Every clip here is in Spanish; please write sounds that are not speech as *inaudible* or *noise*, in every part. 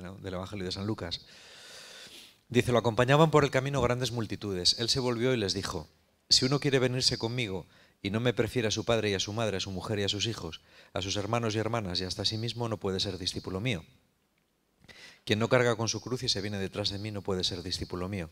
del Evangelio de San Lucas. Dice, lo acompañaban por el camino grandes multitudes. Él se volvió y les dijo, si uno quiere venirse conmigo y no me prefiere a su padre y a su madre, a su mujer y a sus hijos, a sus hermanos y hermanas y hasta a sí mismo, no puede ser discípulo mío. Quien no carga con su cruz y se viene detrás de mí no puede ser discípulo mío.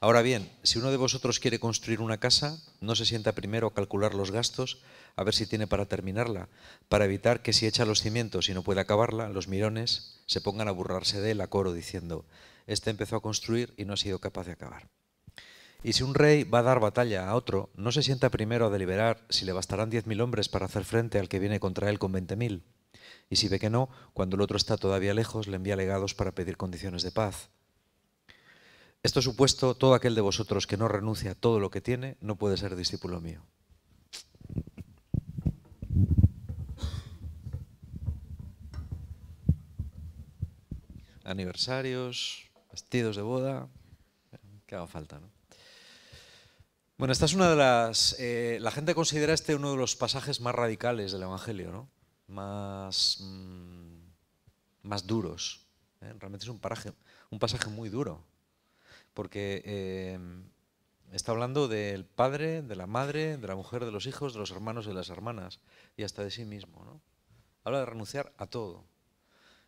Ahora bien, si uno de vosotros quiere construir una casa, no se sienta primero a calcular los gastos, a ver si tiene para terminarla, para evitar que si echa los cimientos y no puede acabarla, los mirones se pongan a burlarse de él a coro diciendo, este empezó a construir y no ha sido capaz de acabar. Y si un rey va a dar batalla a otro, no se sienta primero a deliberar si le bastarán 10.000 hombres para hacer frente al que viene contra él con 20.000. Y si ve que no, cuando el otro está todavía lejos, le envía legados para pedir condiciones de paz. Esto supuesto, todo aquel de vosotros que no renuncia a todo lo que tiene no puede ser discípulo mío. Aniversarios, vestidos de boda, que haga falta, Bueno, esta es una de las... Eh, la gente considera este uno de los pasajes más radicales del Evangelio, ¿no? Más, mm, más duros. ¿eh? Realmente es un, paraje, un pasaje muy duro porque eh, está hablando del padre, de la madre, de la mujer, de los hijos, de los hermanos y de las hermanas, y hasta de sí mismo. Habla de renunciar a todo.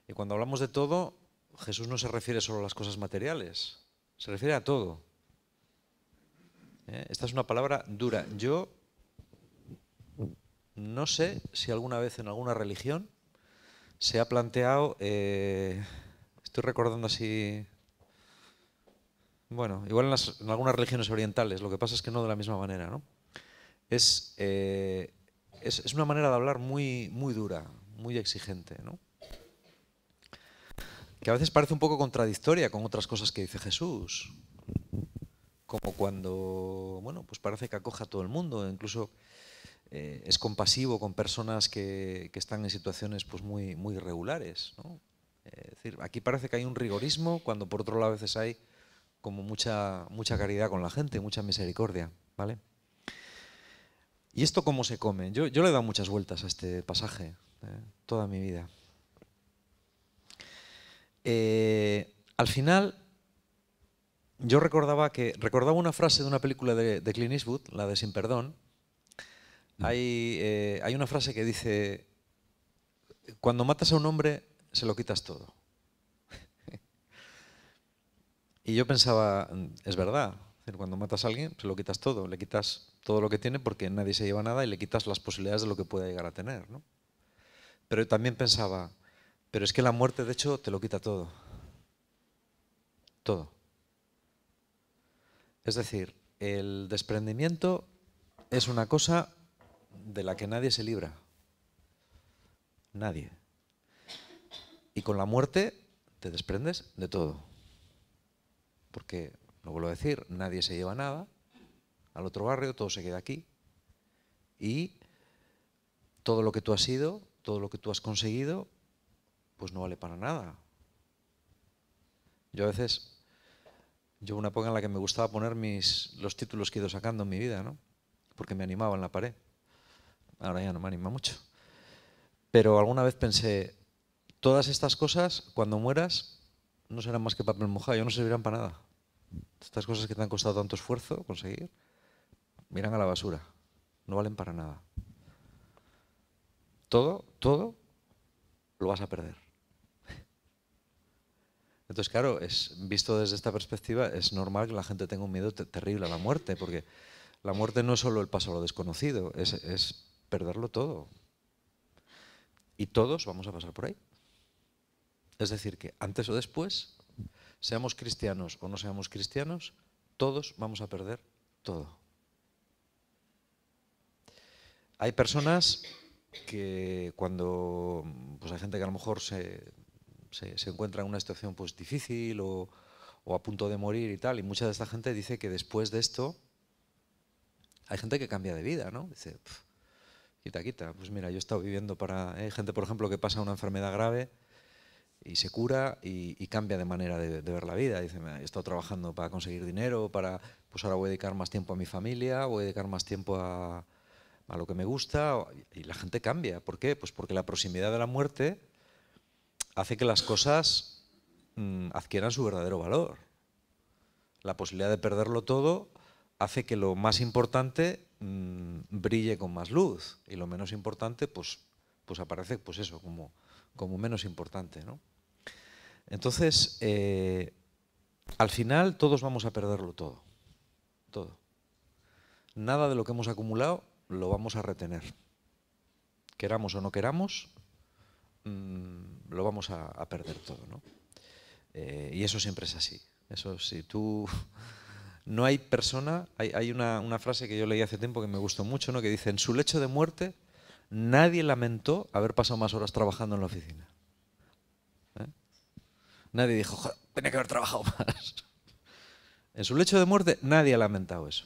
Y cuando hablamos de todo, Jesús no se refiere solo a las cosas materiales, se refiere a todo. ¿Eh? Esta es una palabra dura. Yo no sé si alguna vez en alguna religión se ha planteado, eh, estoy recordando así bueno, igual en, algunas religiones orientales, lo que pasa es que no de la misma manera, ¿no? Eh, es, es, una manera de hablar muy, muy dura, muy exigente, ¿no? Que a veces parece un poco contradictoria con otras cosas que dice Jesús. Como cuando, bueno, pues parece que acoja a todo el mundo, incluso eh, es compasivo con personas que, están en situaciones pues, muy, muy irregulares, eh, es decir, aquí parece que hay un rigorismo cuando por otro lado a veces hay como mucha, mucha caridad con la gente, mucha misericordia, ¿vale? ¿Y esto cómo se come? Yo, le he dado muchas vueltas a este pasaje eh, toda mi vida. Eh, al final, yo recordaba que recordaba una frase de una película de, Clint Eastwood, la de Sin Perdón. Mm. Hay, eh, hay una frase que dice, cuando matas a un hombre, se lo quitas todo. Y yo pensaba, mm, es verdad, cuando matas a alguien se pues lo quitas todo, le quitas todo lo que tiene porque nadie se lleva nada y le quitas las posibilidades de lo que pueda llegar a tener. ¿no? Pero también pensaba, pero es que la muerte de hecho te lo quita todo. Todo. Es decir, el desprendimiento es una cosa de la que nadie se libra. Nadie. Y con la muerte te desprendes de todo porque, no vuelvo a decir, nadie se lleva nada al otro barrio, todo se queda aquí. Y todo lo que tú has sido, todo lo que tú has conseguido, pues no vale para nada. Yo a veces, yo una época en la que me gustaba poner mis, los títulos que he ido sacando en mi vida, ¿no? Porque me animaba en la pared. Ahora ya no me anima mucho. Pero alguna vez pensé, todas estas cosas, cuando mueras, no serán más que papel mojado, Yo no servirán para nada. Estas cosas que te han costado tanto esfuerzo conseguir, miran a la basura, no valen para nada. Todo, todo lo vas a perder. Entonces, claro, es, visto desde esta perspectiva, es normal que la gente tenga un miedo terrible a la muerte, porque la muerte no es solo el paso a lo desconocido, es perderlo todo. Y todos vamos a pasar por ahí. Es decir, que antes o después, seamos cristianos o no seamos cristianos, todos vamos a perder todo. Hay personas que cuando pues hay gente que a lo mejor se, encuentra en una situación pues difícil o, a punto de morir y tal, y mucha de esta gente dice que después de esto hay gente que cambia de vida, ¿no? Dice, quita, quita, pues mira, yo he estado viviendo para... Eh, hay gente, por ejemplo, que pasa una enfermedad grave y se cura y, cambia de manera de, ver la vida. Dice, he estado trabajando para conseguir dinero, para, pues ahora voy a dedicar más tiempo a mi familia, voy a dedicar más tiempo a, lo que me gusta y la gente cambia. ¿Por qué? Pues porque la proximidad de la muerte hace que las cosas mm, adquieran su verdadero valor. La posibilidad de perderlo todo hace que lo más importante mm, brille con más luz y lo menos importante pues, pues aparece pues eso, como, como menos importante. ¿no? Entonces, eh, al final todos vamos a perderlo todo. Todo. Nada de lo que hemos acumulado lo vamos a retener. Queramos o no queramos, mm, lo vamos a, perder todo. ¿no? Eh, y eso siempre es así. Eso si tú... *laughs* No hay persona, hay, una, una, frase que yo leí hace tiempo que me gustó mucho, ¿no? que dice, en su lecho de muerte nadie lamentó haber pasado más horas trabajando en la oficina. Nadie dijo, tenía que haber trabajado más. *laughs* En su lecho de muerte nadie ha lamentado eso.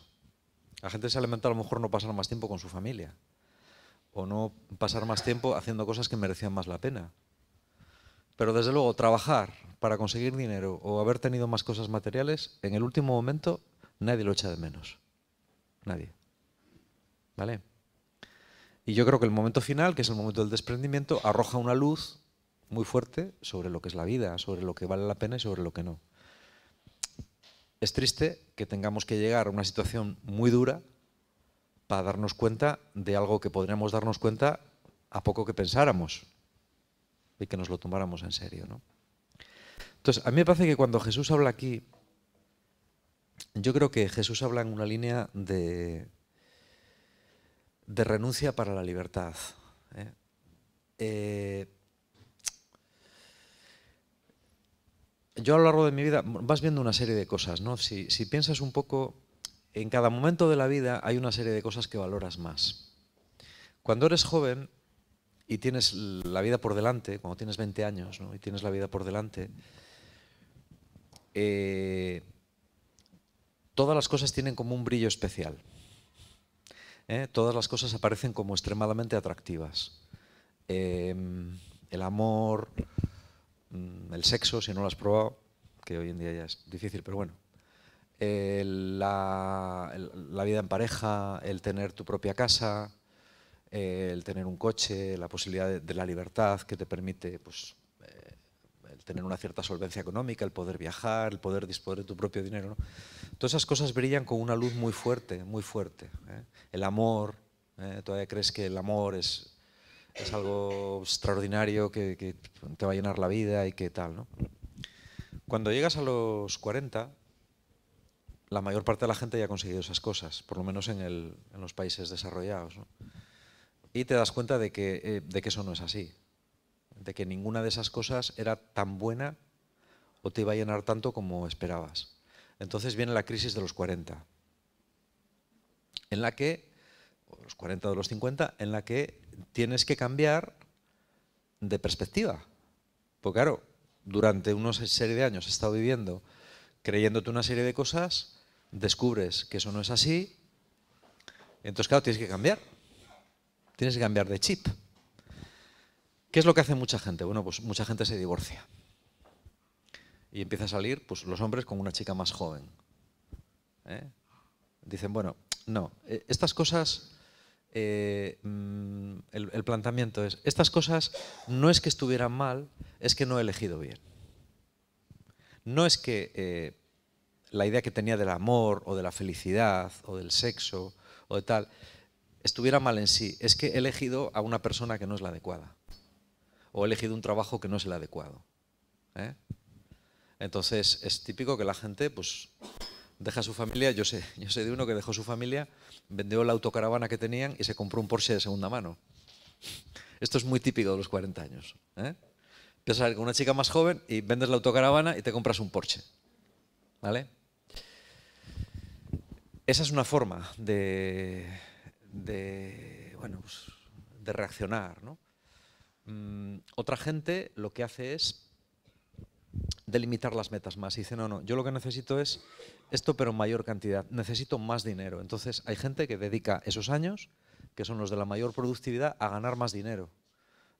La gente se ha lamentado a lo mejor no pasar más tiempo con su familia o no pasar más tiempo haciendo cosas que merecían más la pena. Pero desde luego, trabajar para conseguir dinero o haber tenido más cosas materiales, en el último momento nadie lo echa de menos. Nadie. ¿Vale? Y yo creo que el momento final, que es el momento del desprendimiento, arroja una luz muy fuerte sobre lo que es la vida, sobre lo que vale la pena y sobre lo que no. Es triste que tengamos que llegar a una situación muy dura para darnos cuenta de algo que podríamos darnos cuenta a poco que pensáramos y que nos lo tomáramos en serio. Entonces, a mí me parece que cuando Jesús habla aquí, yo creo que Jesús habla en una línea de, de renuncia para la libertad. ¿eh? eh yo a lo largo de mi vida vas viendo una serie de cosas, ¿no? Si, piensas un poco, en cada momento de la vida hay una serie de cosas que valoras más. Cuando eres joven y tienes la vida por delante, cuando tienes 20 años y tienes la vida por delante, eh, todas las cosas tienen como un brillo especial. ¿eh? Todas las cosas aparecen como extremadamente atractivas. Em, el amor, Mm, el sexo, si no lo has probado, que hoy en día ya es difícil, pero bueno. la, vida en pareja, el tener tu propia casa, el tener un coche, la posibilidad de, la libertad que te permite pues, eh, tener una cierta solvencia económica, el poder viajar, el poder disponer de tu propio dinero. Todas esas cosas brillan con una luz muy fuerte, muy fuerte. ¿eh? El amor, ¿eh? todavía crees que el amor es es algo extraordinario que, te va a llenar la vida y qué tal, ¿no? Cuando llegas a los 40, la mayor parte de la gente ya ha conseguido esas cosas, por lo menos en, los países desarrollados, Y te das cuenta de que, eh, de que eso no es así, de que ninguna de esas cosas era tan buena o te iba a llenar tanto como esperabas. Entonces viene la crisis de los 40, en la que los 40 o los 50, en la que tienes que cambiar de perspectiva. Porque claro, durante una serie de años he estado viviendo creyéndote una serie de cosas, descubres que eso no es así, entonces claro, tienes que cambiar. Tienes que cambiar de chip. ¿Qué es lo que hace mucha gente? Bueno, pues mucha gente se divorcia. Y empieza a salir pues, los hombres con una chica más joven. ¿eh? Dicen, bueno, no, eh, estas cosas eh, mm, el, planteamiento es, estas cosas no es que estuvieran mal, es que no he elegido bien. No es que eh, la idea que tenía del amor o de la felicidad o del sexo o de tal estuviera mal en sí, es que he elegido a una persona que no es la adecuada o he elegido un trabajo que no es el adecuado. ¿eh? Entonces es típico que la gente pues deja su familia, yo sé, yo sé de uno que dejó su familia vendió la autocaravana que tenían y se compró un Porsche de segunda mano. Esto es muy típico de los 40 años. ¿eh? a con una chica más joven y vendes la autocaravana y te compras un Porsche. ¿Vale? Esa es una forma de, de, pues, de reaccionar. ¿no? Mm, otra gente lo que hace es delimitar las metas más. Y dice, no, no, yo lo que necesito es esto, pero en mayor cantidad. Necesito más dinero. Entonces, hay gente que dedica esos años, que son los de la mayor productividad, a ganar más dinero,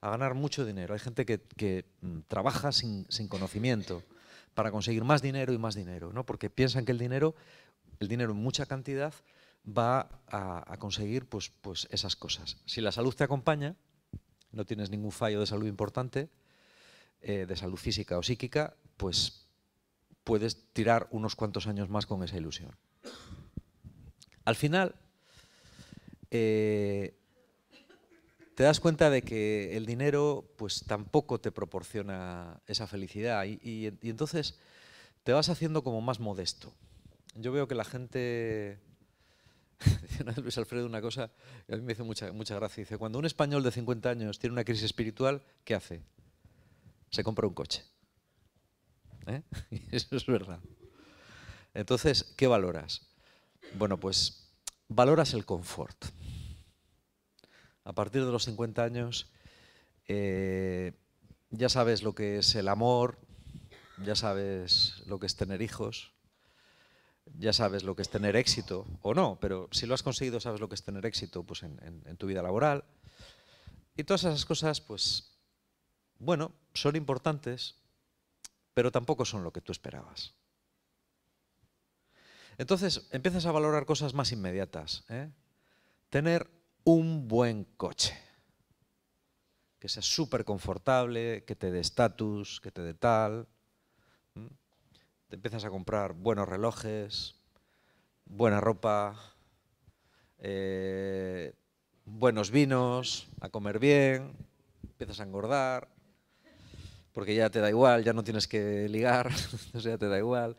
a ganar mucho dinero. Hay gente que, mm, trabaja sin, conocimiento para conseguir más dinero y más dinero, ¿no? porque piensan que el dinero, el dinero en mucha cantidad, va a, a conseguir pues, pues esas cosas. Si la salud te acompaña, no tienes ningún fallo de salud importante, eh, de salud física o psíquica, pues puedes tirar unos cuantos años más con esa ilusión. Al final, eh, te das cuenta de que el dinero pues tampoco te proporciona esa felicidad y, entonces te vas haciendo como más modesto. Yo veo que la gente... *laughs* Dice Luis Alfredo una cosa que a mí me hace mucha, mucha gracia. Dice, cuando un español de 50 años tiene una crisis espiritual, ¿qué hace? se compra un coche. ¿eh? *laughs* Eso es verdad. Entonces, ¿qué valoras? Bueno, pues valoras el confort. A partir de los 50 años eh, ya sabes lo que es el amor, ya sabes lo que es tener hijos, ya sabes lo que es tener éxito, o no, pero si lo has conseguido sabes lo que es tener éxito pues en tu vida laboral. Y todas esas cosas pues bueno, son importantes, pero tampoco son lo que tú esperabas. Entonces empiezas a valorar cosas más inmediatas. ¿eh? Tener un buen coche, que sea súper confortable, que te dé estatus, que te dé tal. Te empiezas a comprar buenos relojes, buena ropa, eh, buenos vinos, a comer bien, empiezas a engordar, porque ya te da igual, ya no tienes que ligar, *laughs* ya te da igual.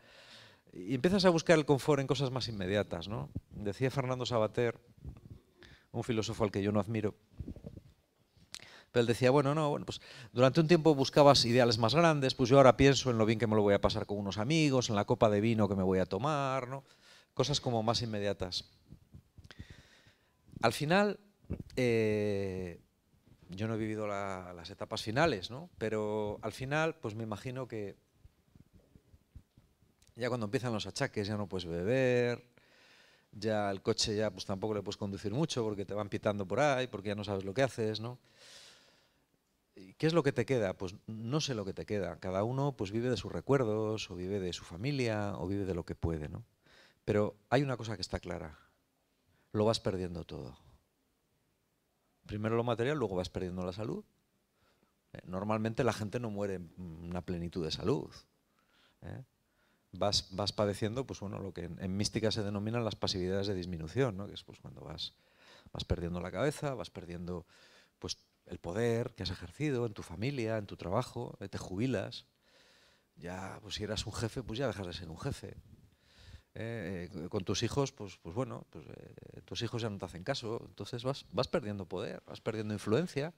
Y empiezas a buscar el confort en cosas más inmediatas. ¿no? Decía Fernando Sabater, un filósofo al que yo no admiro, pero él decía, bueno, no, bueno, pues durante un tiempo buscabas ideales más grandes, pues yo ahora pienso en lo bien que me lo voy a pasar con unos amigos, en la copa de vino que me voy a tomar, ¿no? cosas como más inmediatas. Al final, eh, yo no he vivido las etapas finales, ¿no? Pero al final, pues me imagino que ya cuando empiezan los achaques ya no puedes beber, ya el coche ya pues tampoco le puedes conducir mucho porque te van pitando por ahí, porque ya no sabes lo que haces, ¿no? ¿Qué es lo que te queda? Pues no sé lo que te queda. Cada uno pues vive de sus recuerdos, o vive de su familia, o vive de lo que puede, ¿no? Pero hay una cosa que está clara. Lo vas perdiendo todo primero lo material, luego vas perdiendo la salud. Eh, normalmente la gente no muere en una plenitud de salud. ¿eh? Vas, padeciendo pues, lo que en, mística se denominan las pasividades de disminución, ¿no? que es pues, cuando vas, vas perdiendo la cabeza, vas perdiendo pues, el poder que has ejercido en tu familia, en tu trabajo, eh, te jubilas. Ya, pues si eras un jefe, pues ya dejas de ser un jefe. Eh, eh, con tus hijos, pues, pues bueno, pues, eh, tus hijos ya no te hacen caso, entonces vas, vas perdiendo poder, vas perdiendo influencia.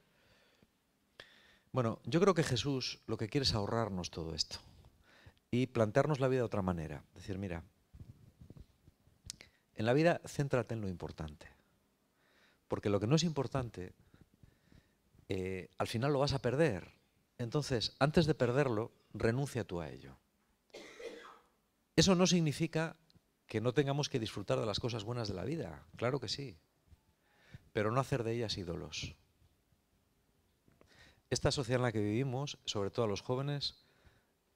Bueno, yo creo que Jesús lo que quiere es ahorrarnos todo esto y plantearnos la vida de otra manera. Decir, mira, en la vida céntrate en lo importante, porque lo que no es importante, al final lo vas a perder. Entonces, antes de perderlo, renuncia tú a ello. Eso no significa que no tengamos que disfrutar de las cosas buenas de la vida, claro que sí, pero no hacer de ellas ídolos. Esta sociedad en la que vivimos, sobre todo a los jóvenes,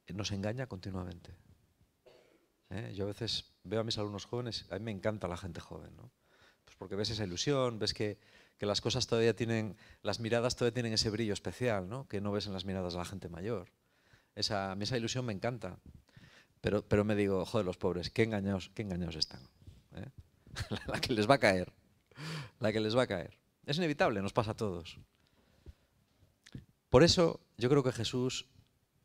nos engaña continuamente. ¿Eh? Yo a veces veo a mis alumnos jóvenes, a mí me encanta la gente joven, ¿no? pues porque ves esa ilusión, ves que, las cosas todavía tienen, las miradas todavía tienen ese brillo especial, ¿no? que no ves en las miradas de la gente mayor. Esa, a mí esa ilusión me encanta. Pero, pero me digo, joder, los pobres, qué engañados, qué engañados están. ¿eh? *laughs* la que les va a caer. La que les va a caer. Es inevitable, nos pasa a todos. Por eso yo creo que Jesús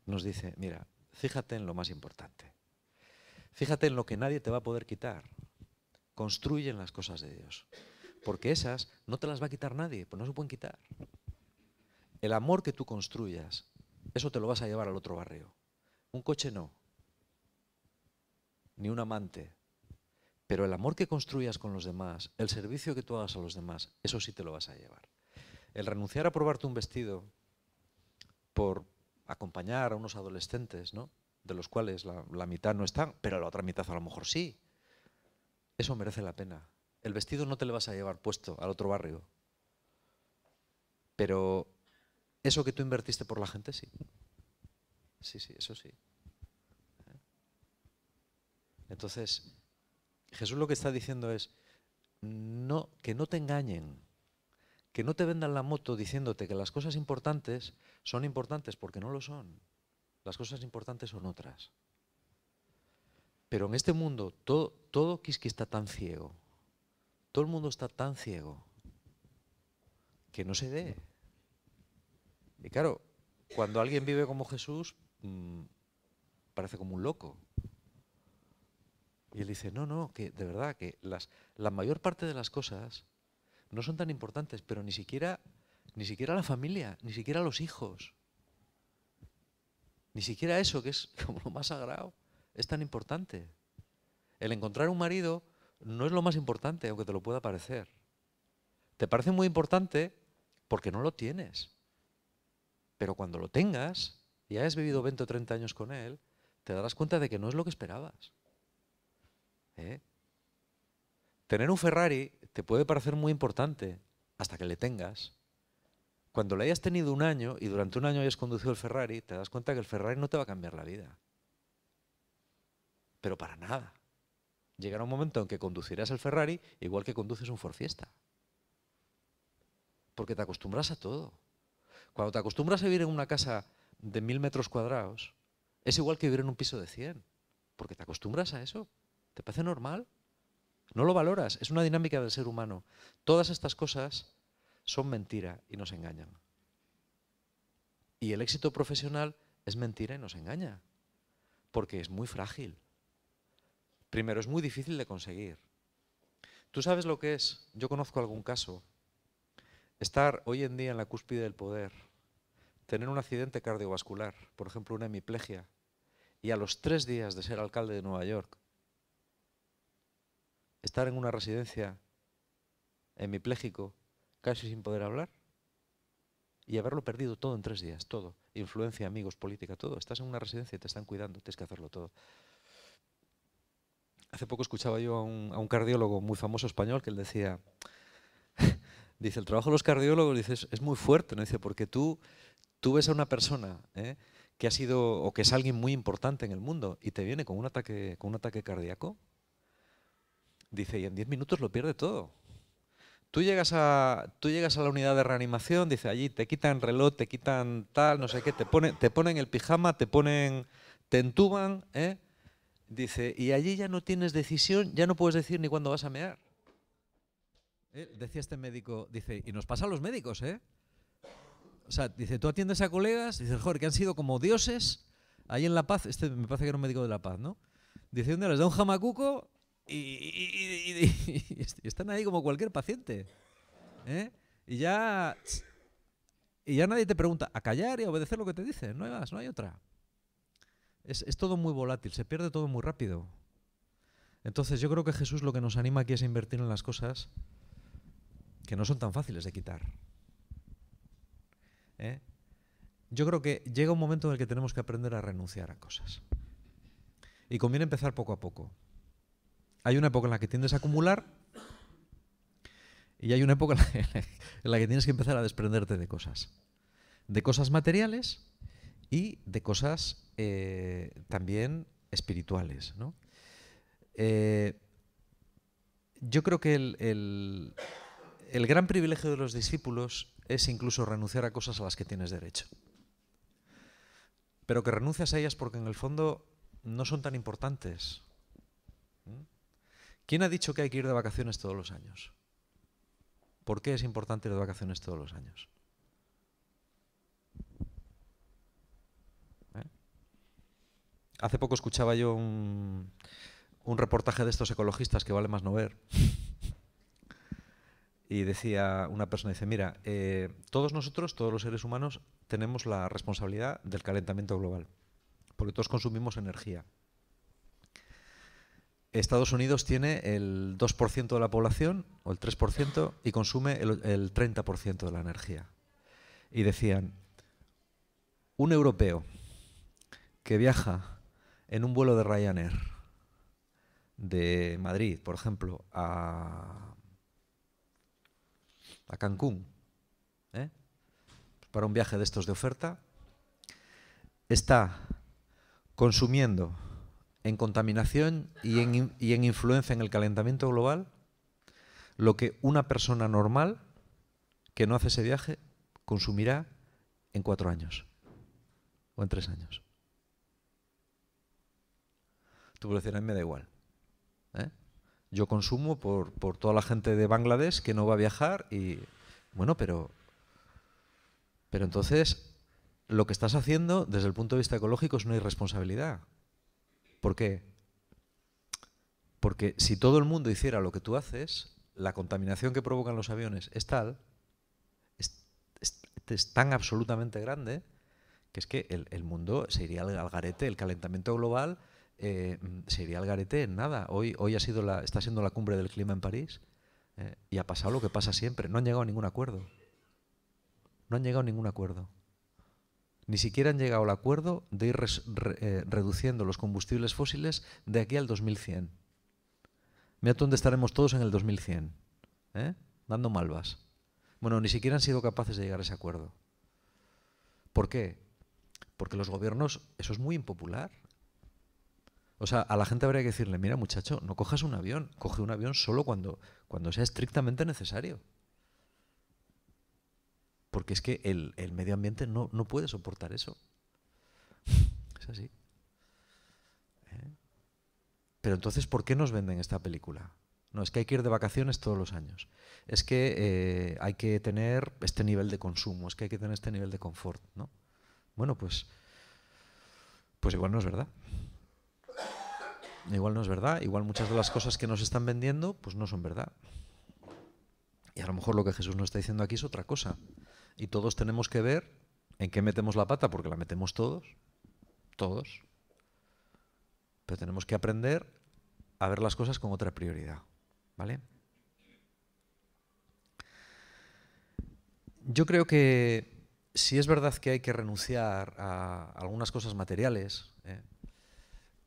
nos dice, mira, fíjate en lo más importante. Fíjate en lo que nadie te va a poder quitar. Construyen las cosas de Dios. Porque esas no te las va a quitar nadie, pues no se pueden quitar. El amor que tú construyas, eso te lo vas a llevar al otro barrio. Un coche no, ni un amante. Pero el amor que construyas con los demás, el servicio que tú hagas a los demás, eso sí te lo vas a llevar. El renunciar a probarte un vestido por acompañar a unos adolescentes, ¿no? de los cuales la, la mitad no están, pero la otra mitad a lo mejor sí, eso merece la pena. El vestido no te lo vas a llevar puesto al otro barrio, pero eso que tú invertiste por la gente sí. Sí, sí, eso sí. Entonces, Jesús lo que está diciendo es que no te engañen, que no te vendan la moto diciéndote que las cosas importantes son importantes porque no lo son. Las cosas importantes son otras. Pero en este mundo todo, todo está tan ciego, todo el mundo está tan ciego, que no se dé. Y claro, cuando alguien vive como Jesús, mm, parece como un loco. Y él dice, no, no, que de verdad, que las, la mayor parte de las cosas no son tan importantes, pero ni siquiera, ni siquiera la familia, ni siquiera los hijos, ni siquiera eso, que es *laughs* como lo más sagrado, es tan importante. El encontrar un marido no es lo más importante, aunque te lo pueda parecer. Te parece muy importante porque no lo tienes. Pero cuando lo tengas y hayas vivido 20 o 30 años con él, te darás cuenta de que no es lo que esperabas. ¿Eh? Tener un Ferrari te puede parecer muy importante hasta que le tengas. Cuando le hayas tenido un año y durante un año hayas conducido el Ferrari, te das cuenta que el Ferrari no te va a cambiar la vida. Pero para nada. Llegará un momento en que conducirás el Ferrari igual que conduces un Ford Fiesta. Porque te acostumbras a todo. Cuando te acostumbras a vivir en una casa de mil metros cuadrados, es igual que vivir en un piso de 100. Porque te acostumbras a eso. ¿Te parece normal? No lo valoras, es una dinámica del ser humano. Todas estas cosas son mentira y nos engañan. Y el éxito profesional es mentira y nos engaña, porque es muy frágil. Primero, es muy difícil de conseguir. Tú sabes lo que es, yo conozco algún caso, estar hoy en día en la cúspide del poder, tener un accidente cardiovascular, por ejemplo una hemiplegia, y a los tres días de ser alcalde de Nueva York, estar en una residencia en mi pléjico casi sin poder hablar y haberlo perdido todo en tres días, todo. Influencia, amigos, política, todo. Estás en una residencia y te están cuidando, tienes que hacerlo todo. Hace poco escuchaba yo a un, cardiólogo muy famoso español que él decía, *laughs* dice, el trabajo de los cardiólogos dice, es, muy fuerte, ¿no? dice, porque tú, tú ves a una persona ¿eh? que ha sido o que es alguien muy importante en el mundo y te viene con un ataque, con un ataque cardíaco Dice, y en 10 minutos lo pierde todo. Tú llegas, a, tú llegas a la unidad de reanimación, dice, allí te quitan reloj, te quitan tal, no sé qué, te, ponen, te ponen el pijama, te ponen, te entuban, ¿eh? Dice, y allí ya no tienes decisión, ya no puedes decir ni cuándo vas a mear. Eh, decía este médico, dice, y nos pasa a los médicos, ¿eh? O sea, dice, tú atiendes a colegas, dice joder, que han sido como dioses ahí en La Paz, este me parece que era un médico de La Paz, ¿no? Dice, un les da un jamacuco *laughs* y, están ahí como cualquier paciente. ¿eh? Y ya. Y ya nadie te pregunta a callar y a obedecer lo que te dicen. No hay más, no hay otra. Es, todo muy volátil, se pierde todo muy rápido. Entonces yo creo que Jesús lo que nos anima aquí es a invertir en las cosas que no son tan fáciles de quitar. ¿eh? Yo creo que llega un momento en el que tenemos que aprender a renunciar a cosas. Y conviene empezar poco a poco hay una época en la que tiendes a acumular y hay una época *laughs* en la que tienes que empezar a desprenderte de cosas. De cosas materiales y de cosas eh, también espirituales. Eh, yo creo que el, el, gran privilegio de los discípulos es incluso renunciar a cosas a las que tienes derecho. Pero que renuncias a ellas porque en el fondo no son tan importantes ¿Quién ha dicho que hay que ir de vacaciones todos los años? ¿Por qué es importante ir de vacaciones todos los años? ¿Eh? Hace poco escuchaba yo un, reportaje de estos ecologistas que vale más no ver. *laughs* y decía una persona, dice, mira, eh, todos nosotros, todos los seres humanos, tenemos la responsabilidad del calentamiento global, porque todos consumimos energía. Estados Unidos tiene el 2% de la población, o el 3%, y consume el, 30% de la energía. Y decían, un europeo que viaja en un vuelo de Ryanair de Madrid, por ejemplo, a, Cancún, ¿eh? para un viaje de estos de oferta, está consumiendo en contaminación y en, influencia en el calentamiento global lo que una persona normal que no hace ese viaje consumirá en cuatro años o en tres años. Tú puedes decir, a mí me da igual. ¿eh? Yo consumo por, por toda la gente de Bangladesh que no va a viajar y, bueno, pero, pero entonces lo que estás haciendo desde el punto de vista ecológico es una irresponsabilidad. ¿Por qué? Porque si todo el mundo hiciera lo que tú haces, la contaminación que provocan los aviones es tal, es, tan absolutamente grande, que es que el, mundo se iría al, garete, el calentamiento global eh, se iría al garete en nada. Hoy, hoy ha sido la, está siendo la cumbre del clima en París eh, y ha pasado lo que pasa siempre, no han llegado a ningún acuerdo. No han llegado a ningún acuerdo. Ni siquiera han llegado al acuerdo de ir eh, reduciendo los combustibles fósiles de aquí al 2100. Mira dónde estaremos todos en el 2100, ¿eh? dando malvas. Bueno, ni siquiera han sido capaces de llegar a ese acuerdo. ¿Por qué? Porque los gobiernos, eso es muy impopular. O sea, a la gente habría que decirle, mira muchacho, no cojas un avión, coge un avión solo cuando, cuando sea estrictamente necesario porque es que el, medio ambiente no, puede soportar eso. Es así. ¿Eh? Pero entonces, ¿por qué nos venden esta película? No, es que hay que ir de vacaciones todos los años. Es que eh, hay que tener este nivel de consumo, es que hay que tener este nivel de confort, ¿no? Bueno, pues, pues igual no es verdad. Igual no es verdad, igual muchas de las cosas que nos están vendiendo, pues no son verdad. Y a lo mejor lo que Jesús nos está diciendo aquí es otra cosa. Y todos tenemos que ver en qué metemos la pata, porque la metemos todos, todos. Pero tenemos que aprender a ver las cosas con otra prioridad, ¿vale? Yo creo que si es verdad que hay que renunciar a algunas cosas materiales, ¿eh?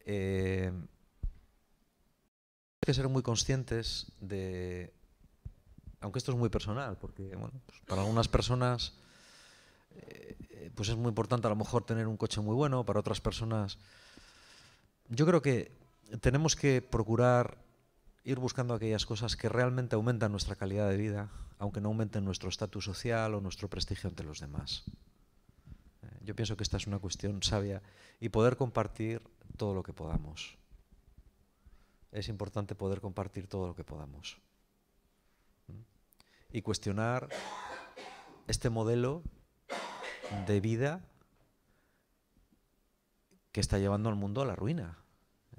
Eh, hay que ser muy conscientes de aunque esto es muy personal, porque pues, para algunas personas eh, pues es muy importante a lo mejor tener un coche muy bueno, para otras personas yo creo que tenemos que procurar ir buscando aquellas cosas que realmente aumentan nuestra calidad de vida, aunque no aumenten nuestro estatus social o nuestro prestigio ante los demás. Eh, yo pienso que esta es una cuestión sabia y poder compartir todo lo que podamos. Es importante poder compartir todo lo que podamos y cuestionar este modelo de vida que está llevando al mundo a la ruina.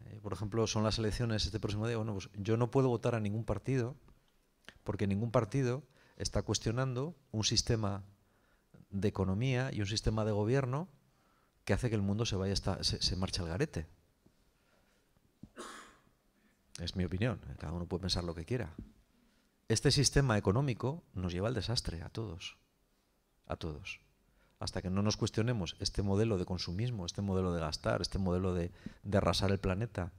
Eh, por ejemplo, son las elecciones este próximo día. Bueno, pues yo no puedo votar a ningún partido porque ningún partido está cuestionando un sistema de economía y un sistema de gobierno que hace que el mundo se vaya se, se marche al garete. Es mi opinión, cada uno puede pensar lo que quiera. Este sistema económico nos lleva al desastre a todos, a todos. Hasta que no nos cuestionemos este modelo de consumismo, este modelo de gastar, este modelo de, arrasar el planeta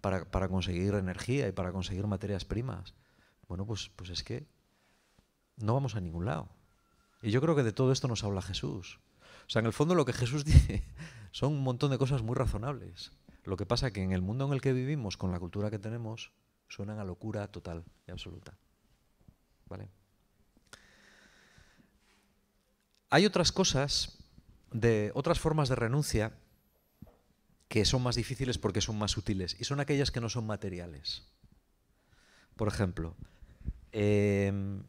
para, conseguir energía y para conseguir materias primas, bueno, pues, pues es que no vamos a ningún lado. Y yo creo que de todo esto nos habla Jesús. O sea, en el fondo lo que Jesús *laughs* dice son un montón de cosas muy razonables. Lo que pasa que en el mundo en el que vivimos, con la cultura que tenemos, suenan a locura total y absoluta. Hay otras cosas, de, otras formas de renuncia que son más difíciles porque son más sutiles y son aquellas que no son materiales. Por ejemplo, em,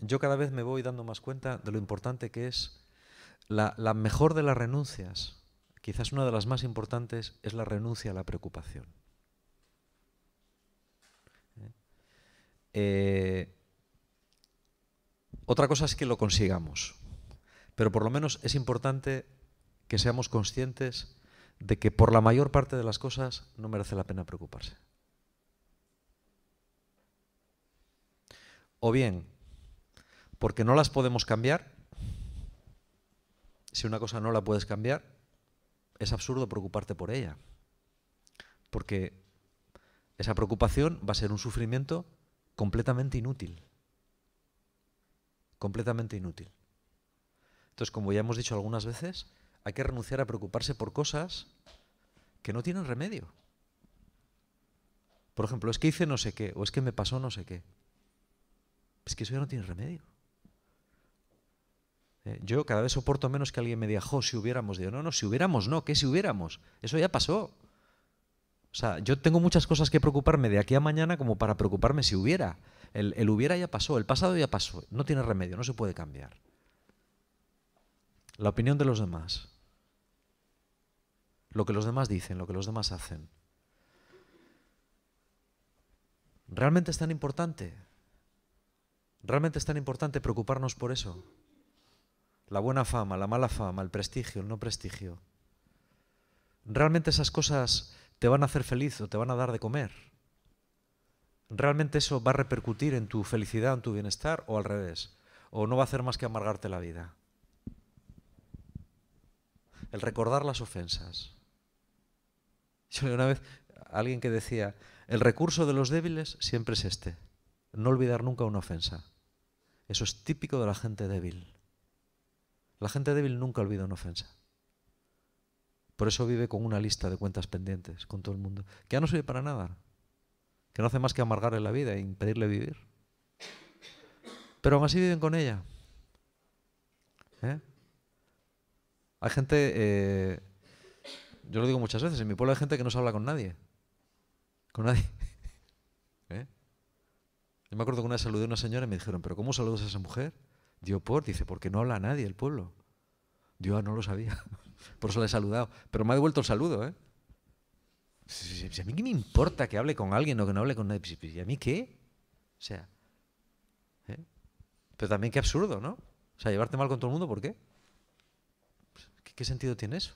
yo cada vez me voy dando más cuenta de lo importante que es la mejor de las renuncias, quizás una de las más importantes, es la renuncia a la preocupación. Eh, otra cosa es que lo consigamos, pero por lo menos es importante que seamos conscientes de que por la mayor parte de las cosas no merece la pena preocuparse. O bien, porque no las podemos cambiar, si una cosa no la puedes cambiar, es absurdo preocuparte por ella, porque esa preocupación va a ser un sufrimiento completamente inútil. Completamente inútil. Entonces, como ya hemos dicho algunas veces, hay que renunciar a preocuparse por cosas que no tienen remedio. Por ejemplo, es que hice no sé qué, o es que me pasó no sé qué. Es que eso ya no tiene remedio. Eh, yo cada vez soporto menos que alguien me diga, si hubiéramos. Digo, no, no, si hubiéramos, no, que si hubiéramos. Eso ya pasó. O sea, yo tengo muchas cosas que preocuparme de aquí a mañana como para preocuparme si hubiera. El, hubiera ya pasó, el pasado ya pasó. No tiene remedio, no se puede cambiar. La opinión de los demás. Lo que los demás dicen, lo que los demás hacen. ¿Realmente es tan importante? ¿Realmente es tan importante preocuparnos por eso? La buena fama, la mala fama, el prestigio, el no prestigio. ¿Realmente esas cosas te van a hacer feliz o te van a dar de comer. ¿Realmente eso va a repercutir en tu felicidad, en tu bienestar o al revés? ¿O no va a hacer más que amargarte la vida? El recordar las ofensas. Yo una vez a alguien que decía, el recurso de los débiles siempre es este, no olvidar nunca una ofensa. Eso es típico de la gente débil. La gente débil nunca olvida una ofensa. Por eso vive con una lista de cuentas pendientes con todo el mundo, que ya no sirve para nada, que no hace más que amargarle la vida e impedirle vivir. Pero aún así viven con ella. ¿Eh? Hay gente, eh, yo lo digo muchas veces, en mi pueblo hay gente que no se habla con nadie. Con nadie. *laughs* ¿Eh? Yo me acuerdo que una vez saludé a una señora y me dijeron, pero ¿cómo saludas a esa mujer? Dio, por, dice, porque no habla a nadie el pueblo. Yo no lo sabía. *laughs* Por eso le he saludado. Pero me ha devuelto el saludo, ¿eh? a mí qué me importa que hable con alguien o que no hable con nadie. ¿Y a mí qué? O sea. ¿eh? Pero también qué absurdo, ¿no? O sea, llevarte mal con todo el mundo, ¿por qué? ¿Qué, qué sentido tiene eso?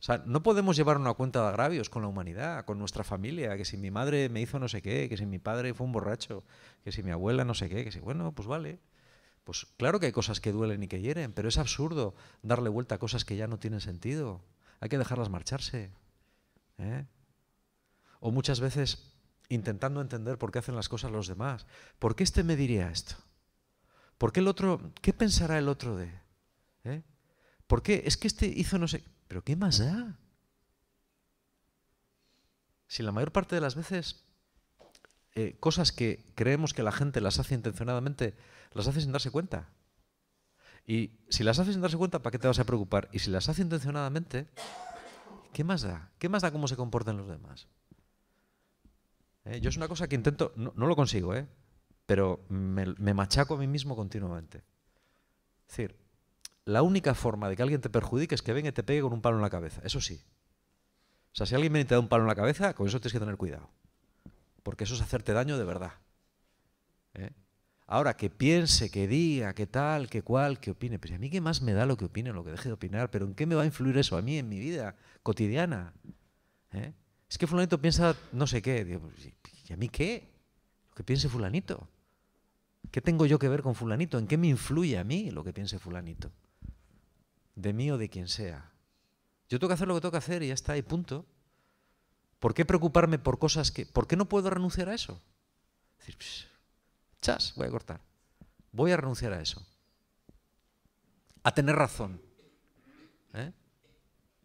O sea, no podemos llevar una cuenta de agravios con la humanidad, con nuestra familia, que si mi madre me hizo no sé qué, que si mi padre fue un borracho, que si mi abuela no sé qué, que si, bueno, pues vale. Pues claro que hay cosas que duelen y que hieren, pero es absurdo darle vuelta a cosas que ya no tienen sentido. Hay que dejarlas marcharse. ¿eh? O muchas veces intentando entender por qué hacen las cosas los demás. ¿Por qué este me diría esto? ¿Por qué el otro, qué pensará el otro de? ¿eh? ¿Por qué? Es que este hizo no sé. ¿Pero qué más da? Si la mayor parte de las veces eh, cosas que creemos que la gente las hace intencionadamente, las hace sin darse cuenta. Y si las hace sin darse cuenta, ¿para qué te vas a preocupar? Y si las hace intencionadamente, ¿qué más da? ¿Qué más da cómo se comportan los demás? Eh, yo es una cosa que intento, no, lo consigo, ¿eh? pero me, me, machaco a mí mismo continuamente. Es decir, la única forma de que alguien te perjudique es que venga y te pegue con un palo en la cabeza, eso sí. O sea, si alguien viene y te da un palo en la cabeza, con eso tienes que tener cuidado porque eso es hacerte daño de verdad. ¿eh? Ahora, que piense, que diga, que tal, que cual, que opine. Pues a mí qué más me da lo que opine, lo que deje de opinar, pero ¿en qué me va a influir eso a mí en mi vida cotidiana? ¿Eh? Es que fulanito piensa no sé qué. Pues, ¿Y a mí qué? Lo que piense fulanito. ¿Qué tengo yo que ver con fulanito? ¿En qué me influye a mí lo que piense fulanito? De mí o de quien sea. Yo tengo que hacer lo que tengo que hacer y ya está, y punto. ¿Por qué preocuparme por cosas que... ¿Por qué no puedo renunciar a eso? Decir, chas, voy a cortar. Voy a renunciar a eso. A tener razón. ¿eh?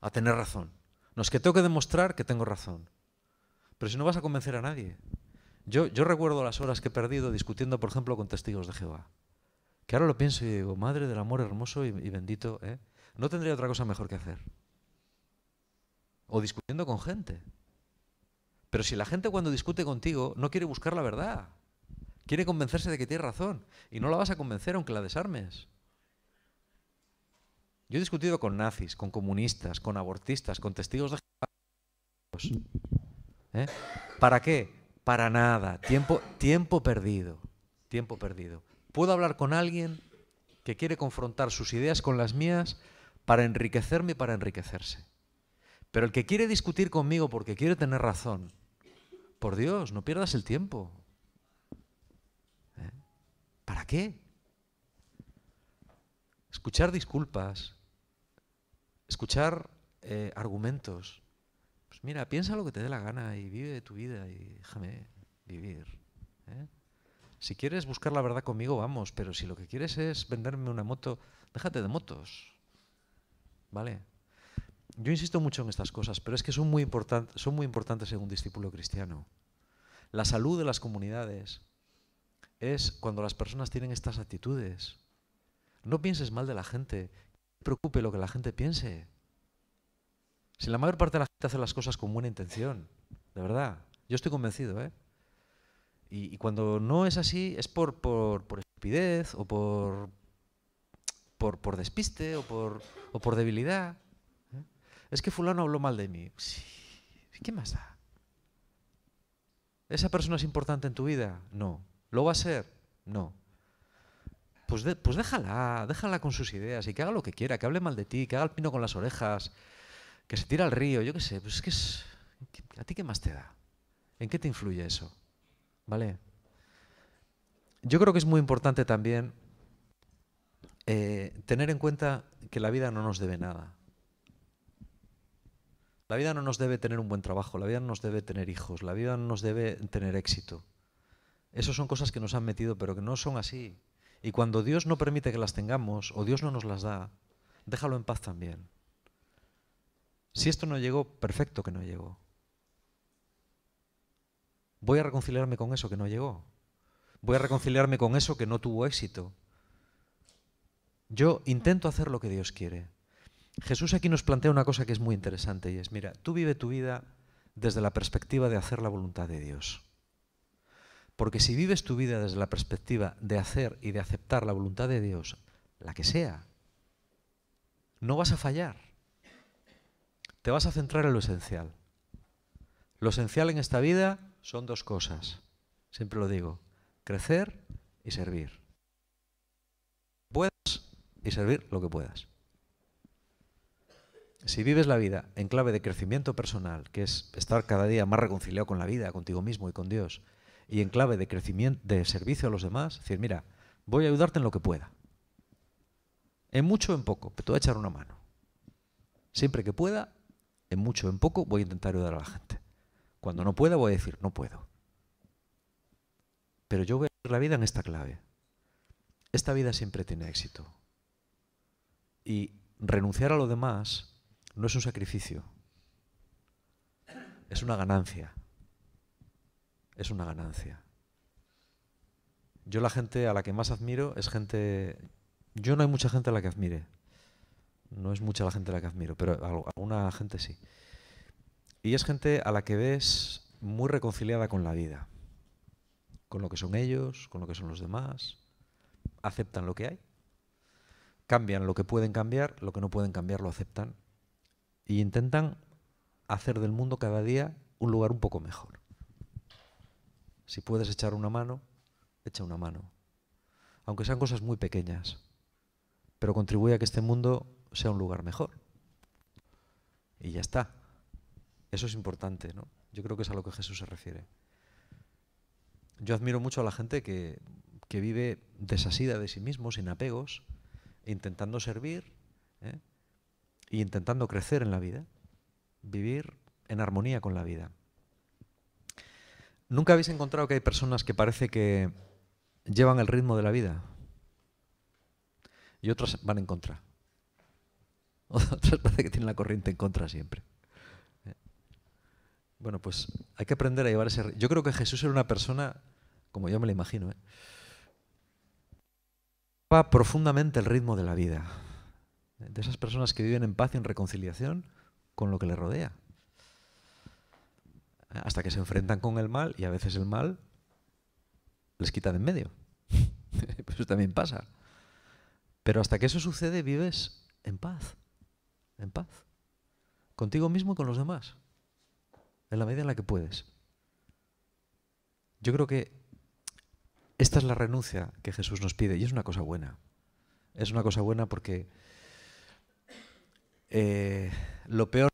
A tener razón. No es que tengo que demostrar que tengo razón. Pero si no vas a convencer a nadie. Yo, yo recuerdo las horas que he perdido discutiendo, por ejemplo, con testigos de Jehová. Que ahora lo pienso y digo, madre del amor hermoso y, bendito, ¿eh? no tendría otra cosa mejor que hacer. O discutiendo con gente. Pero si la gente cuando discute contigo no quiere buscar la verdad, quiere convencerse de que tiene razón y no la vas a convencer aunque la desarmes. Yo he discutido con nazis, con comunistas, con abortistas, con testigos de... ¿Eh? ¿Para qué? Para nada. Tiempo, tiempo perdido. Tiempo perdido. Puedo hablar con alguien que quiere confrontar sus ideas con las mías para enriquecerme y para enriquecerse. Pero el que quiere discutir conmigo porque quiere tener razón, por Dios, no pierdas el tiempo. ¿Eh? ¿Para qué? Escuchar disculpas, escuchar eh, argumentos. Pues mira, piensa lo que te dé la gana y vive tu vida y déjame vivir. ¿eh? Si quieres buscar la verdad conmigo, vamos, pero si lo que quieres es venderme una moto, déjate de motos. ¿Vale? Yo insisto mucho en estas cosas, pero es que son muy, son muy importantes en un discípulo cristiano. La salud de las comunidades es cuando las personas tienen estas actitudes. No pienses mal de la gente, no te preocupe lo que la gente piense. Si la mayor parte de la gente hace las cosas con buena intención, de verdad, yo estoy convencido, ¿eh? Y, cuando no es así es por, estupidez o por, por, despiste o por, o por debilidad. Es que fulano habló mal de mí. ¿Qué más da? ¿Esa persona es importante en tu vida? No. ¿Lo va a ser? No. Pues, pues déjala, déjala con sus ideas y que haga lo que quiera, que hable mal de ti, que haga el pino con las orejas, que se tire al río, yo qué sé. Pues es que es, ¿A ti qué más te da? ¿En qué te influye eso? ¿Vale? Yo creo que es muy importante también eh, tener en cuenta que la vida no nos debe nada. La vida no nos debe tener un buen trabajo, la vida no nos debe tener hijos, la vida no nos debe tener éxito. Esas son cosas que nos han metido, pero que no son así. Y cuando Dios no permite que las tengamos o Dios no nos las da, déjalo en paz también. Si esto no llegó, perfecto que no llegó. Voy a reconciliarme con eso que no llegó. Voy a reconciliarme con eso que no tuvo éxito. Yo intento hacer lo que Dios quiere. Jesús aquí nos plantea una cosa que es muy interesante y es, mira, tú vive tu vida desde la perspectiva de hacer la voluntad de Dios. Porque si vives tu vida desde la perspectiva de hacer y de aceptar la voluntad de Dios, la que sea, no vas a fallar. Te vas a centrar en lo esencial. Lo esencial en esta vida son dos cosas. Siempre lo digo, crecer y servir. Puedas y servir lo que puedas. Si vives la vida en clave de crecimiento personal, que es estar cada día más reconciliado con la vida, contigo mismo y con Dios, y en clave de crecimiento, de servicio a los demás, decir, mira, voy a ayudarte en lo que pueda. En mucho o en poco, te voy a echar una mano. Siempre que pueda, en mucho o en poco, voy a intentar ayudar a la gente. Cuando no pueda, voy a decir, no puedo. Pero yo voy a ver la vida en esta clave. Esta vida siempre tiene éxito. Y renunciar a lo demás no es un sacrificio, es una ganancia. Es una ganancia. Yo la gente a la que más admiro es gente... Yo no hay mucha gente a la que admire. No es mucha la gente a la que admiro, pero alguna gente sí. Y es gente a la que ves muy reconciliada con la vida. Con lo que son ellos, con lo que son los demás. Aceptan lo que hay. Cambian lo que pueden cambiar, lo que no pueden cambiar lo aceptan y intentan hacer del mundo cada día un lugar un poco mejor. Si puedes echar una mano, echa una mano. Aunque sean cosas muy pequeñas, pero contribuye a que este mundo sea un lugar mejor. Y ya está. Eso es importante, ¿no? Yo creo que es a lo que Jesús se refiere. Yo admiro mucho a la gente que, vive desasida de sí mismo, sin apegos, intentando servir, ¿eh? y intentando crecer en la vida, vivir en armonía con la vida. ¿Nunca habéis encontrado que hay personas que parece que llevan el ritmo de la vida? Y otras van en contra. *laughs* Otras parece que tienen la corriente en contra siempre. ¿Eh? Bueno, pues hay que aprender a llevar ese... Yo creo que Jesús era una persona, como yo me la imagino, ¿eh? va profundamente el ritmo de la vida de esas personas que viven en paz y en reconciliación con lo que les rodea. Hasta que se enfrentan con el mal y a veces el mal les quita de en medio. *laughs* Pues eso también pasa. Pero hasta que eso sucede vives en paz, en paz, contigo mismo y con los demás, en la medida en la que puedes. Yo creo que esta es la renuncia que Jesús nos pide y es una cosa buena. Es una cosa buena porque eh, lo peor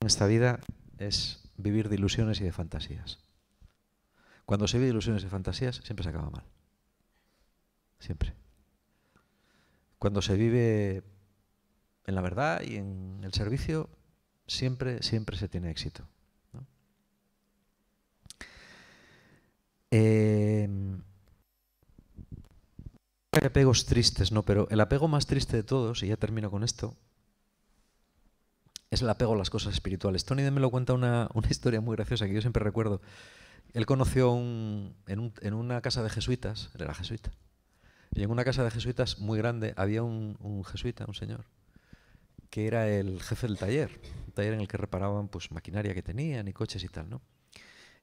en esta vida es vivir de ilusiones y de fantasías. Cuando se vive de ilusiones y fantasías, siempre se acaba mal. Siempre. Cuando se vive en la verdad y en el servicio, siempre, siempre se tiene éxito. ¿no? Em, apegos tristes, no, pero el apego más triste de todos, y ya termino con esto, es el apego a las cosas espirituales. Tony me lo cuenta *laughs* una, historia muy graciosa que yo siempre recuerdo. Él conoció en, una casa de jesuitas, él era jesuita, y en una casa de jesuitas muy grande había un, jesuita, un señor, que era el jefe del taller, un taller en el que reparaban pues, maquinaria que tenían y coches y tal. ¿no?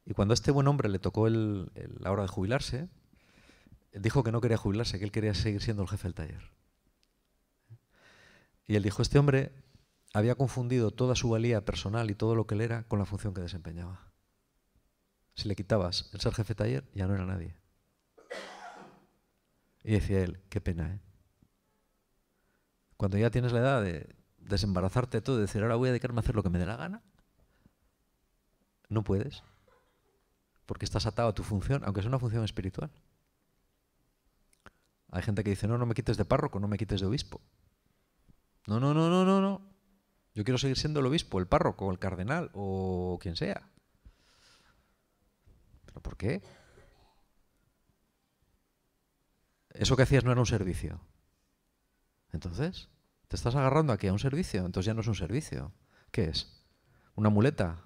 Y cuando a este buen hombre le tocó la hora de jubilarse, dijo que no quería jubilarse, que él quería seguir siendo el jefe del taller. Y él dijo, este hombre había confundido toda su valía personal y todo lo que él era con la función que desempeñaba. Si le quitabas el ser jefe taller, ya no era nadie. Y decía él, qué pena, ¿eh? Cuando ya tienes la edad de desembarazarte todo, de decir, ahora voy a dedicarme a hacer lo que me dé la gana, no puedes, porque estás atado a tu función, aunque sea una función espiritual. Hay gente que dice, no, no me quites de párroco, no me quites de obispo. No, no, no, no, no, no. Yo quiero seguir siendo el obispo, el párroco, el cardenal o quien sea. ¿Pero por qué? Eso que hacías no era un servicio. Entonces, te estás agarrando aquí a un servicio, entonces ya no es un servicio. ¿Qué es? ¿Una muleta?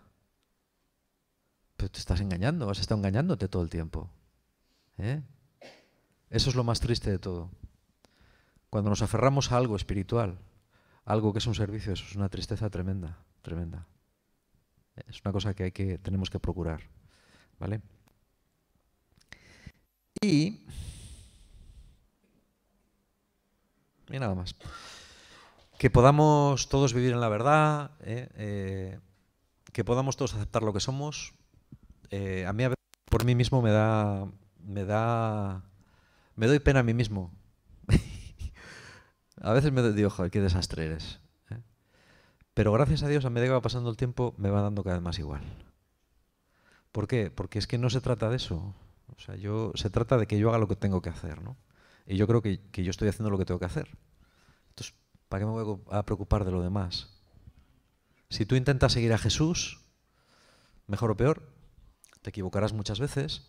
Pero pues te estás engañando, has estado engañándote todo el tiempo. ¿eh? Eso es lo más triste de todo. Cuando nos aferramos a algo espiritual, algo que es un servicio, eso es una tristeza tremenda, tremenda. Es una cosa que, hay que tenemos que procurar. ¿Vale? Y, y nada más. Que podamos todos vivir en la verdad, ¿eh? Eh, que podamos todos aceptar lo que somos. Eh, a mí a por mí mismo me da, me da, me doy pena a mí mismo a veces me digo, joder, qué desastre eres. ¿eh? Pero gracias a Dios, a medida que va pasando el tiempo, me va dando cada vez más igual. ¿Por qué? Porque es que no se trata de eso. O sea, yo, se trata de que yo haga lo que tengo que hacer, ¿no? Y yo creo que, yo estoy haciendo lo que tengo que hacer. Entonces, ¿para qué me voy a preocupar de lo demás? Si tú intentas seguir a Jesús, mejor o peor, te equivocarás muchas veces,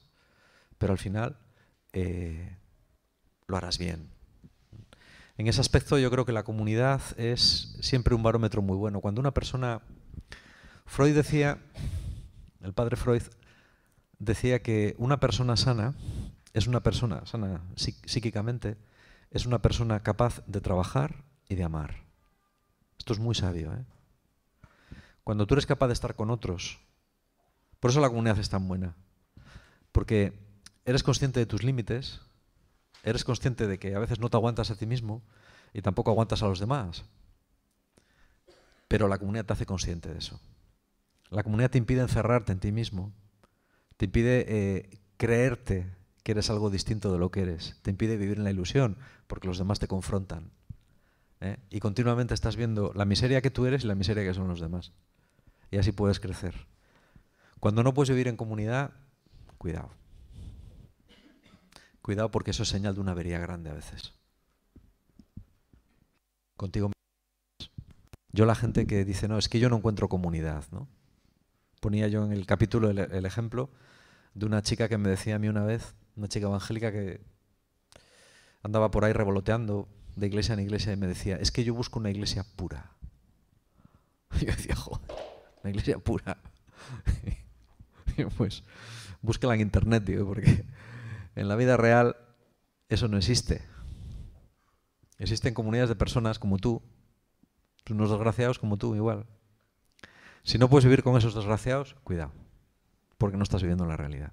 pero al final eh, lo harás bien en ese aspecto yo creo que la comunidad es siempre un barómetro muy bueno. Cuando una persona... Freud decía, el padre Freud decía que una persona sana es una persona sana psíquicamente, es una persona capaz de trabajar y de amar. Esto es muy sabio. ¿eh? Cuando tú eres capaz de estar con otros, por eso la comunidad es tan buena, porque eres consciente de tus límites, eres consciente de que a veces no te aguantas a ti mismo y tampoco aguantas a los demás. Pero la comunidad te hace consciente de eso. La comunidad te impide encerrarte en ti mismo, te impide eh, creerte que eres algo distinto de lo que eres, te impide vivir en la ilusión, porque los demás te confrontan. ¿eh? Y continuamente estás viendo la miseria que tú eres y la miseria que son los demás. Y así puedes crecer. Cuando no puedes vivir en comunidad, cuidado. Cuidado porque eso es señal de una avería grande a veces. Contigo. Yo la gente que dice, no, es que yo no encuentro comunidad, ¿no? Ponía yo en el capítulo el, ejemplo de una chica que me decía a mí una vez, una chica evangélica que andaba por ahí revoloteando de iglesia en iglesia y me decía, es que yo busco una iglesia pura. *laughs* yo decía, joder, una iglesia pura. *laughs* Y pues, búscala en internet, digo, porque en la vida real eso no existe. Existen comunidades de personas como tú, unos desgraciados como tú igual. Si no puedes vivir con esos desgraciados, cuidado, porque no estás viviendo la realidad.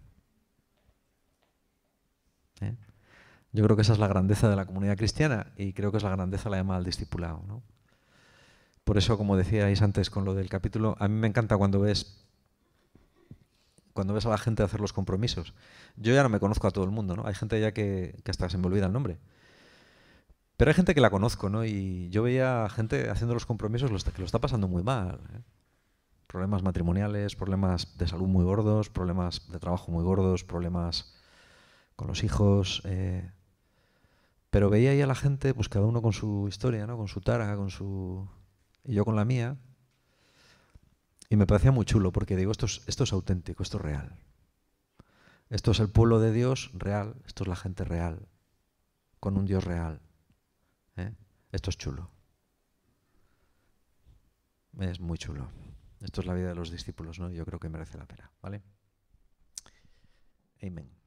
¿Eh? Yo creo que esa es la grandeza de la comunidad cristiana y creo que es la grandeza la llamada al discipulado. Por eso, como decíais antes con lo del capítulo, a mí me encanta cuando ves cuando ves a la gente hacer los compromisos. Yo ya no me conozco a todo el mundo, ¿no? Hay gente ya que, está desenvolvida el nombre. Pero hay gente que la conozco, ¿no? Y yo veía gente haciendo los compromisos que lo está pasando muy mal. ¿eh? Problemas matrimoniales, problemas de salud muy gordos, problemas de trabajo muy gordos, problemas con los hijos. Eh. Pero veía ahí a la gente, pues cada uno con su historia, ¿no? Con su tara, con su... Y yo con la mía. Y me parecía muy chulo porque digo, esto es, esto es auténtico, esto es real. Esto es el pueblo de Dios real, esto es la gente real, con un Dios real. ¿eh? Esto es chulo. Es muy chulo. Esto es la vida de los discípulos, ¿no? Yo creo que merece la pena, ¿vale? Amén.